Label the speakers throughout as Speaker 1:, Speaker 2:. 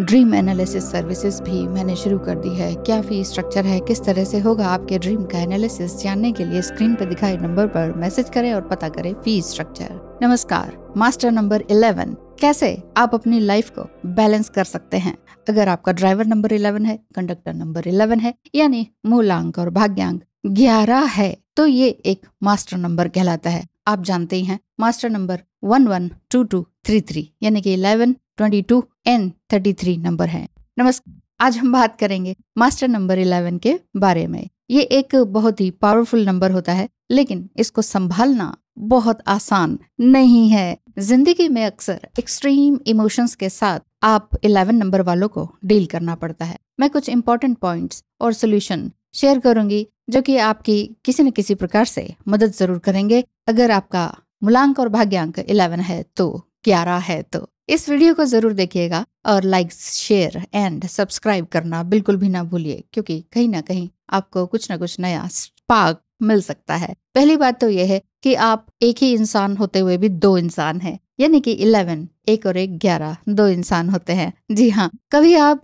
Speaker 1: dream analysis services भी मैंने शुरू कर दी है क्या फी स्ट्रक्चर है किस तरह से होगा आपके ड्रीम का एनालिसिस जानने के लिए स्क्रीन पर दिखाए नंबर पर मैसेज करें और पता करें फी स्ट्रक्चर नमस्कार मास्टर नंबर 11 कैसे आप अपनी लाइफ को बैलेंस कर सकते हैं अगर आपका ड्राइवर नंबर 11 है कंडक्टर नंबर 11 है यानी मूलांक और भाग्यांक 11 है तो ये एक मास्टर नंबर कहलाता है आप जानते ही हैं master number one one two two three three यानी कि eleven twenty two and thirty three number है नमस्कार आज हम बात करेंगे मास्टर नंबर इलेवन के बारे में ये एक बहुत ही पावरफुल नंबर होता है लेकिन इसको संभालना बहुत आसान नहीं है जिंदगी में अक्सर एक्सट्रीम इमोशंस के साथ आप 11 नंबर वालों को डील करना पड़ता है मैं कुछ इंपॉर्टेंट पॉइंट्स और सोल्यूशन शेयर करूंगी जो कि आपकी किसी न किसी प्रकार से मदद ज़रूर करेंगे अगर आपका मूलांक और भाग्यांक इलेवन है तो ग्यारह है तो इस वीडियो को ज़रूर देखिएगा और लाइक शेयर एंड सब्सक्राइब करना बिल्कुल भी ना भूलिए क्योंकि कहीं ना कहीं आपको कुछ ना कुछ नया स्पार्क मिल सकता है पहली बात तो यह है कि आप एक ही इंसान होते हुए भी दो इंसान हैं यानी कि इलेवन एक और एक ग्यारह दो इंसान होते हैं जी हाँ कभी आप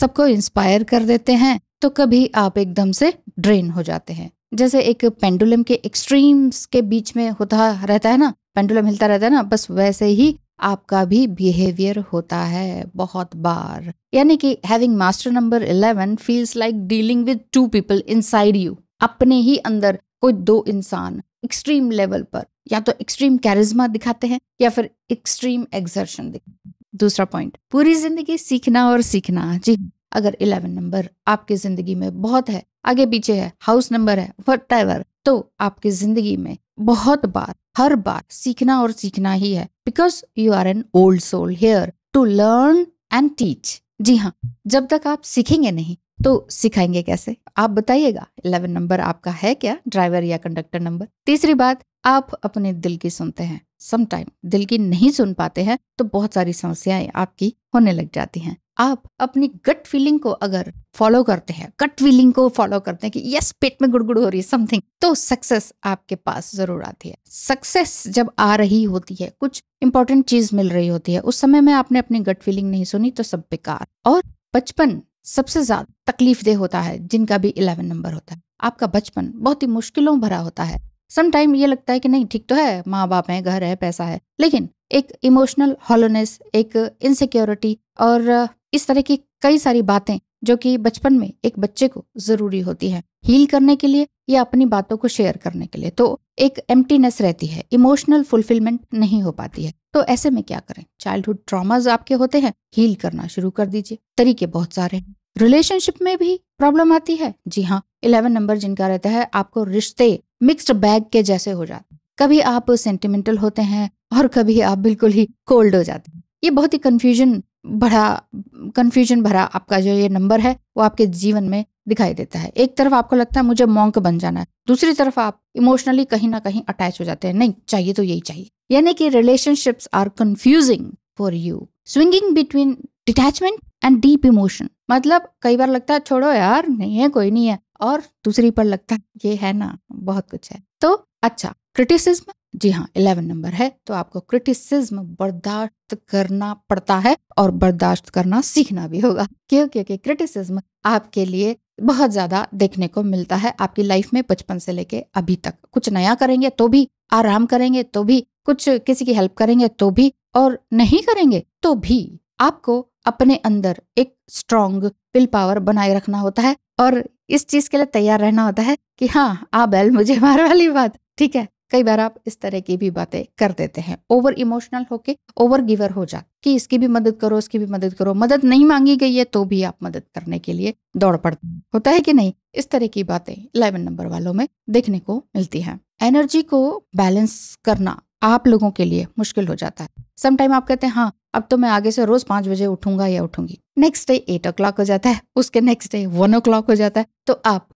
Speaker 1: सबको इंस्पायर कर देते हैं तो कभी आप एकदम से ड्रेन हो जाते हैं जैसे एक पेंडुलम के एक्सट्रीम्स के बीच में होता रहता है ना पेंडुलम हिलता रहता है ना बस वैसे ही आपका भी बिहेवियर होता है बहुत बार यानी कि having master number eleven feels like dealing with two people in you अपने ही अंदर कोई दो इंसान एक्सट्रीम लेवल पर या तो एक्सट्रीम कैरिज्मा दिखाते हैं या फिर एक्सट्रीम एक्सर्शन दिखाते हैं दूसरा पॉइंट पूरी जिंदगी सीखना और सीखना जी अगर इलेवन नंबर आपकी ज़िंदगी में बहुत है आगे पीछे है हाउस नंबर है वट तो आपकी ज़िंदगी में बहुत बार हर बार सीखना और सीखना ही है because you are an old soul here to learn and teach जी हाँ जब तक आप सीखेंगे नहीं तो सिखाएंगे कैसे आप बताइएगा इलेवन नंबर आपका है क्या ड्राइवर या कंडक्टर नंबर तीसरी बात आप अपने दिल की सुनते हैं समटाइम दिल की नहीं सुन पाते हैं तो बहुत सारी समस्याएं आपकी होने लग जाती हैं आप अपनी गट फीलिंग को अगर फॉलो करते हैं गट फीलिंग को फॉलो करते हैं कि यस पेट में गुड़गुड़ हो रही है समथिंग तो सक्सेस आपके पास जरूर आती है सक्सेस जब आ रही होती है कुछ इंपॉर्टेंट चीज मिल रही होती है उस समय में आपने अपनी गट फीलिंग नहीं सुनी तो सब बेकार और बचपन सबसे ज्यादा तकलीफ देह होता है जिनका भी इलेवन नंबर होता है आपका बचपन बहुत ही मुश्किलों भरा होता है समटाइम ये लगता है कि नहीं ठीक तो है माँ बाप है घर है पैसा है लेकिन एक इमोशनल हॉलोनेस एक इनसिक्योरिटी और इस तरह की कई सारी बातें जो कि बचपन में एक बच्चे को ज़रूरी होती है हील करने के लिए या अपनी बातों को शेयर करने के लिए तो एक एम्प्टीनेस रहती है इमोशनल फुलफिलमेंट नहीं हो पाती है तो ऐसे में क्या करें चाइल्डहुड ट्रॉमाज आपके होते हैं हील करना शुरू कर दीजिए तरीके बहुत सारे हैं रिलेशनशिप में भी प्रॉब्लम आती है जी हाँ इलेवन नंबर जिनका रहता है आपको रिश्ते मिक्स्ड बैग के जैसे हो जाते कभी आप सेंटिमेंटल होते हैं और कभी आप बिल्कुल ही कोल्ड हो जाते हैं ये बहुत ही कन्फ्यूजन भरा कन्फ्यूजन भरा आपका जो ये नंबर है वो आपके जीवन में दिखाई देता है एक तरफ आपको लगता है मुझे मॉन्क बन जाना है दूसरी तरफ आप इमोशनली कहीं ना कहीं अटैच हो जाते हैं नहीं चाहिए तो यही चाहिए यानी कि relationships are confusing for you swinging between detachment and deep emotion मतलब कई बार लगता है छोड़ो यार नहीं है कोई नहीं है और दूसरी पर लगता है ये है ना बहुत कुछ है तो अच्छा क्रिटिसिज्म जी हाँ इलेवन नंबर है तो आपको क्रिटिसिज्म बर्दाश्त करना पड़ता है और बर्दाश्त करना सीखना भी होगा क्यों क्योंकि क्रिटिसिज्म आपके लिए बहुत ज़्यादा देखने को मिलता है आपकी लाइफ में बचपन से लेके अभी तक कुछ नया करेंगे तो भी आराम करेंगे तो भी कुछ किसी की हेल्प करेंगे तो भी और नहीं करेंगे तो भी आपको अपने अंदर एक स्ट्रॉन्ग विल पावर बनाए रखना होता है और इस चीज़ के लिए तैयार रहना होता है कि हाँ आ बैल मुझे मार वाली बात ठीक है कई बार आप इस तरह की भी बातें कर देते हैं ओवर इमोशनल होके ओवर गिवर हो जाते कि इसकी भी मदद करो उसकी भी मदद करो मदद नहीं मांगी गई है तो भी आप मदद करने के लिए दौड़ पड़ते होता है कि नहीं इस तरह की बातें इलेवन नंबर वालों में देखने को मिलती है एनर्जी को बैलेंस करना आप लोगों के लिए मुश्किल हो जाता है समटाइम आप कहते हैं हाँ अब तो मैं आगे से रोज पांच बजे उठूंगा या उठूंगी next day eight o'clock हो जाता है उसके next day one o'clock हो जाता है तो आप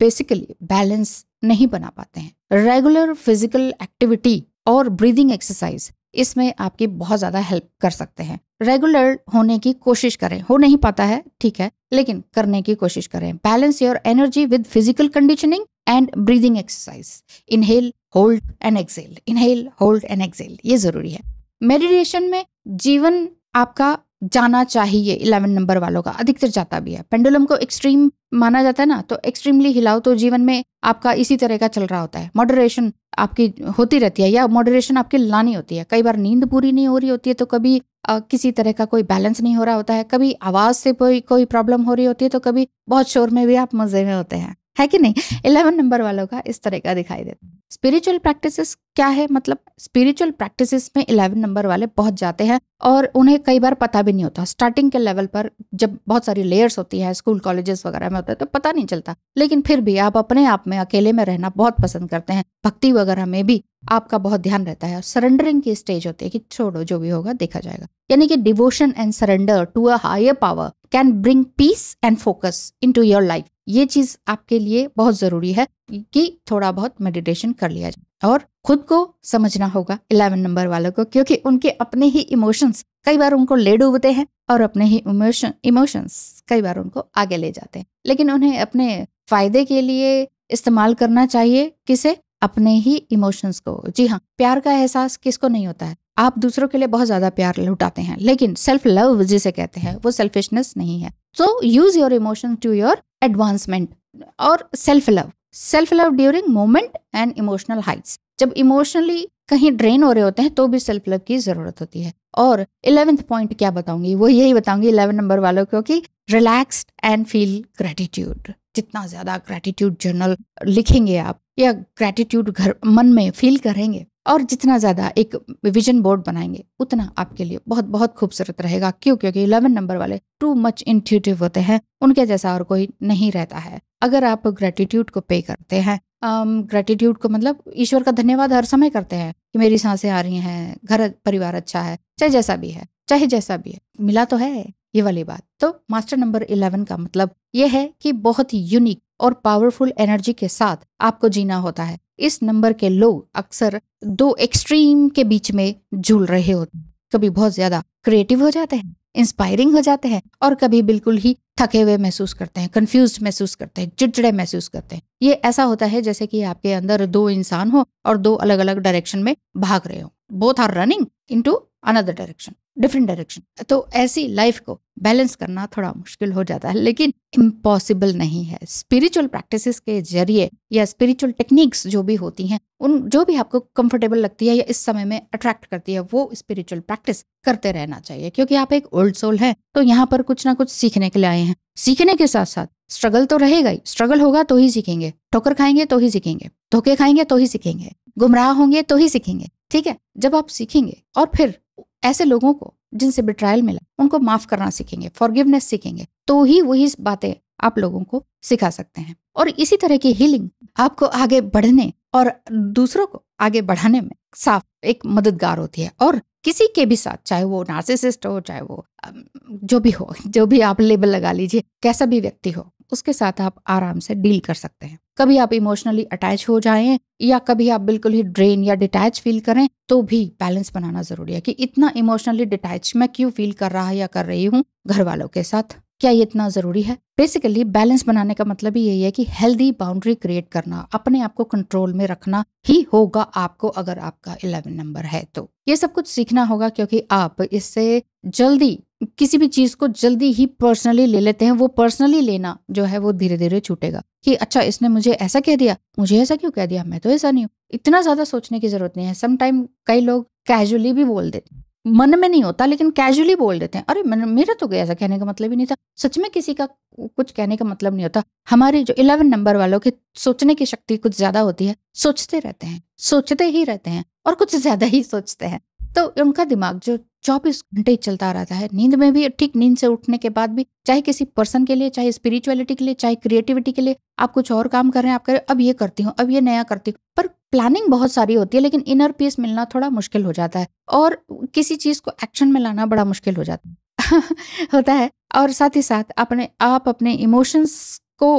Speaker 1: बेसिकली बैलेंस नहीं बना पाते हैं रेगुलर फिजिकल एक्टिविटी और ब्रीदिंग एक्सरसाइज इसमें आपकी बहुत ज़्यादा हेल्प कर सकते हैं रेगुलर होने की कोशिश करें हो नहीं पाता है ठीक है लेकिन करने की कोशिश करें balance your energy with physical conditioning and breathing exercise inhale hold and exhale inhale hold and exhale ये ज़रूरी है मेडिटेशन में जीवन आपका जाना चाहिए इलेवन नंबर वालों का अधिकतर जाता भी है पेंडुलम को एक्सट्रीम माना जाता है ना तो एक्सट्रीमली हिलाओ तो जीवन में आपका इसी तरह का चल रहा होता है मॉडरेशन आपकी होती रहती है या मॉडरेशन आपकी लानी होती है कई बार नींद पूरी नहीं हो रही होती है तो कभी आ, किसी तरह का कोई बैलेंस नहीं हो रहा होता है कभी आवाज़ से कोई कोई प्रॉब्लम हो रही होती है तो कभी बहुत शोर में भी आप मज़े में होते हैं है कि नहीं इलेवन नंबर वालों का इस तरह का दिखाई देता है स्पिरिचुअल प्रैक्टिसेस क्या है मतलब स्पिरिचुअल प्रैक्टिसेस में इलेवन नंबर वाले बहुत जाते हैं और उन्हें कई बार पता भी नहीं होता स्टार्टिंग के लेवल पर जब बहुत सारी लेयर्स होती है स्कूल कॉलेजेस वगैरह में होता है तो पता नहीं चलता लेकिन फिर भी आप अपने आप में अकेले में रहना बहुत पसंद करते हैं भक्ति वगैरह में भी आपका बहुत ध्यान रहता है और सरेंडरिंग की स्टेज होती है कि छोड़ो जो भी होगा देखा जाएगा यानी कि devotion and surrender to a higher power can bring peace and focus into your life ये चीज आपके लिए बहुत जरूरी है कि थोड़ा बहुत मेडिटेशन कर लिया जाए और खुद को समझना होगा इलेवन नंबर वालों को क्योंकि उनके अपने ही इमोशंस कई बार उनको ले डूबते हैं और अपने ही इमोशन इमोशंस कई बार उनको आगे ले जाते हैं लेकिन उन्हें अपने फायदे के लिए इस्तेमाल करना चाहिए किसे अपने ही इमोशंस को जी हाँ प्यार का एहसास किसको नहीं होता है आप दूसरों के लिए बहुत ज्यादा प्यार लुटाते हैं लेकिन सेल्फ लव जिसे कहते हैं वो सेल्फिशनेस नहीं है so use your emotion to your advancement और self love self love during moment and emotional heights जब इमोशनली कहीं ड्रेन हो रहे होते हैं तो भी सेल्फ लव की ज़रूरत होती है और इलेवेंथ पॉइंट क्या बताऊंगी वो यही बताऊंगी इलेवन नंबर वालों को कि एंड फील ग्रेटिट्यूड जितना ज़्यादा ग्रेटिट्यूड जर्नल लिखेंगे आप या ग्रेटिट्यूड घर मन में फील करेंगे और जितना ज़्यादा एक विजन बोर्ड बनाएंगे उतना आपके लिए बहुत बहुत खूबसूरत रहेगा क्यों क्योंकि इलेवन नंबर वाले टू मच इंट्यूटिव होते हैं उनके जैसा और कोई नहीं रहता है अगर आप ग्रेटिट्यूड को पे करते हैं ग्रेटिट्यूड को मतलब ईश्वर का धन्यवाद हर समय करते हैं कि मेरी सांसें आ रही हैं घर परिवार अच्छा है चाहे जैसा भी है चाहे जैसा भी है मिला तो है ये वाली बात तो मास्टर नंबर इलेवन का मतलब ये है कि बहुत ही यूनिक और पावरफुल एनर्जी के साथ आपको जीना होता है इस नंबर के लोग अक्सर दो एक्सट्रीम के बीच में झूल रहे होते हैं कभी बहुत ज्यादा क्रिएटिव हो जाते हैं इंस्पायरिंग हो जाते हैं और कभी बिल्कुल ही थके हुए महसूस करते हैं कंफ्यूज महसूस करते हैं चिड़चिड़े महसूस करते हैं ये ऐसा होता है जैसे कि आपके अंदर दो इंसान हो और दो अलग अलग डायरेक्शन में भाग रहे हो both are running into another direction different direction तो ऐसी लाइफ को बैलेंस करना थोड़ा मुश्किल हो जाता है लेकिन इम्पॉसिबल नहीं है स्पिरिचुअल प्रैक्टिसेस के जरिए या स्पिरिचुअल टेक्निक्स जो भी होती हैं उन जो भी आपको कंफर्टेबल लगती है या इस समय में अट्रैक्ट करती है वो स्पिरिचुअल प्रैक्टिस करते रहना चाहिए क्योंकि आप एक ओल्ड सोल है तो यहाँ पर कुछ ना कुछ सीखने के लिए आए हैं सीखने के साथ साथ स्ट्रगल तो रहेगा ही स्ट्रगल होगा तो ही सीखेंगे ठोकर खाएंगे तो ही सीखेंगे धोखे खाएंगे तो ही सीखेंगे गुमराह होंगे तो ही सीखेंगे ठीक है जब आप सीखेंगे और फिर ऐसे लोगों को जिनसे बिट्रायल मिला उनको माफ करना सीखेंगे फॉरगिवनेस सीखेंगे तो ही वही बातें आप लोगों को सिखा सकते हैं और इसी तरह की हीलिंग आपको आगे बढ़ने और दूसरों को आगे बढ़ाने में साफ एक मददगार होती है और किसी के भी साथ चाहे वो नार्सिसिस्ट हो चाहे वो जो भी हो जो भी आप लेबल लगा लीजिए कैसा भी व्यक्ति हो उसके साथ आप आराम से डील कर सकते हैं कभी आप इमोशनली अटैच हो जाएं या कभी आप बिल्कुल ही ड्रेन या डिटैच फील करें तो भी बैलेंस बनाना जरूरी है कि इतना इमोशनली डिटैच मैं क्यों फील कर रहा है या कर रही हूँ घर वालों के साथ क्या ये इतना ज़रूरी है बेसिकली बैलेंस बनाने का मतलब यही है कि हेल्दी बाउंड्री क्रिएट करना अपने आप को कंट्रोल में रखना ही होगा आपको अगर आपका इलेवन नंबर है तो ये सब कुछ सीखना होगा क्योंकि आप इससे जल्दी किसी भी चीज़ को जल्दी ही पर्सनली ले लेते हैं वो पर्सनली लेना जो है वो धीरे धीरे छूटेगा कि अच्छा इसने मुझे ऐसा कह दिया मुझे ऐसा क्यों कह दिया मैं तो ऐसा नहीं हूँ इतना ज़्यादा सोचने की ज़रूरत नहीं है समटाइम कई लोग कैजुअली भी बोल देते मन में नहीं होता लेकिन कैजुअली बोल देते हैं अरे मेरा तो ऐसा कहने का मतलब ही नहीं था सच में किसी का कुछ कहने का मतलब नहीं होता हमारे जो इलेवन नंबर वालों की सोचने की शक्ति कुछ ज्यादा होती है सोचते रहते हैं सोचते ही रहते हैं और कुछ ज्यादा ही सोचते हैं तो उनका दिमाग जो चौबीस घंटे चलता रहता है नींद में भी ठीक नींद से उठने के बाद भी चाहे किसी पर्सन के लिए चाहे स्पिरिचुअलिटी के लिए चाहे क्रिएटिविटी के लिए आप कुछ और काम कर रहे हैं आप कह अब ये करती हूँ अब ये नया करती हूँ पर प्लानिंग बहुत सारी होती है लेकिन इनर पीस मिलना थोड़ा मुश्किल हो जाता है और किसी चीज़ को एक्शन में लाना बड़ा मुश्किल हो जाता है होता है और साथ ही साथ अपने आप अपने इमोशंस को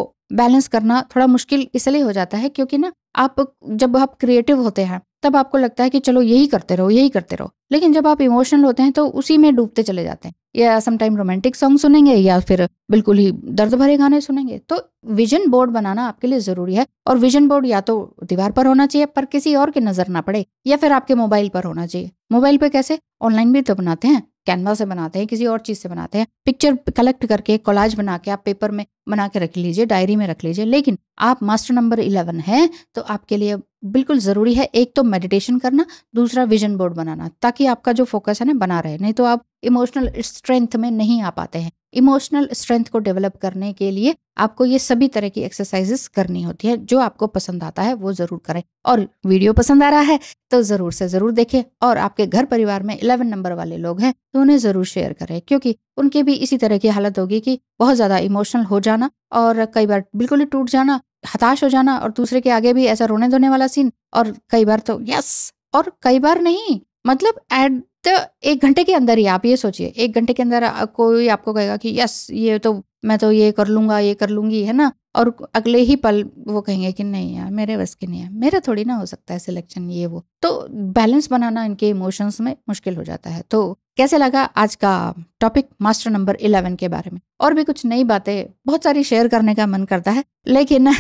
Speaker 1: बैलेंस करना थोड़ा मुश्किल इसलिए हो जाता है क्योंकि ना आप जब आप क्रिएटिव होते हैं तब आपको लगता है कि चलो यही करते रहो यही करते रहो लेकिन जब आप इमोशनल होते हैं तो उसी में डूबते चले जाते हैं या समटाइम रोमांटिक सॉन्ग सुनेंगे या फिर बिल्कुल ही दर्द भरे गाने सुनेंगे तो विजन बोर्ड बनाना आपके लिए ज़रूरी है और विजन बोर्ड या तो दीवार पर होना चाहिए पर किसी और की नज़र ना पड़े या फिर आपके मोबाइल पर होना चाहिए मोबाइल पर कैसे ऑनलाइन भी तो बनाते हैं कैनवा से बनाते हैं किसी और चीज़ से बनाते हैं पिक्चर कलेक्ट करके कॉलाज बना के आप पेपर में बना के रख लीजिए डायरी में रख लीजिए लेकिन आप मास्टर नंबर इलेवन है तो आपके लिए बिल्कुल ज़रूरी है एक तो मेडिटेशन करना दूसरा विजन बोर्ड बनाना ताकि आपका जो फोकस है ना बना रहे नहीं तो आप इमोशनल स्ट्रेंथ में नहीं आ पाते हैं इमोशनल स्ट्रेंथ को डेवलप करने के लिए आपको ये सभी तरह की एक्सरसाइजेस करनी होती है जो आपको पसंद आता है वो ज़रूर करें और वीडियो पसंद आ रहा है तो ज़रूर से ज़रूर देखें और आपके घर परिवार में इलेवन नंबर वाले लोग हैं तो उन्हें ज़रूर शेयर करें क्योंकि उनके भी इसी तरह की हालत होगी कि बहुत ज़्यादा इमोशनल हो जाना और कई बार बिल्कुल ही टूट जाना हताश हो जाना और दूसरे के आगे भी ऐसा रोने धोने वाला सीन और कई बार तो यस और कई बार नहीं मतलब एट द एक घंटे के अंदर ही आप ये सोचिए एक घंटे के अंदर कोई आपको कहेगा कि यस ये तो मैं तो ये कर लूंगा ये कर लूंगी है ना और अगले ही पल वो कहेंगे कि नहीं यार मेरे बस की नहीं है मेरा थोड़ी ना हो सकता है सिलेक्शन ये वो तो बैलेंस बनाना इनके इमोशंस में मुश्किल हो जाता है तो कैसे लगा आज का टॉपिक मास्टर नंबर इलेवन के बारे में और भी कुछ नई बातें बहुत सारी शेयर करने का मन करता है लेकिन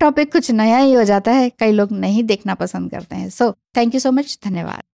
Speaker 1: टॉपिक कुछ नया ही हो जाता है कई लोग नहीं देखना पसंद करते हैं so thank you so much धन्यवाद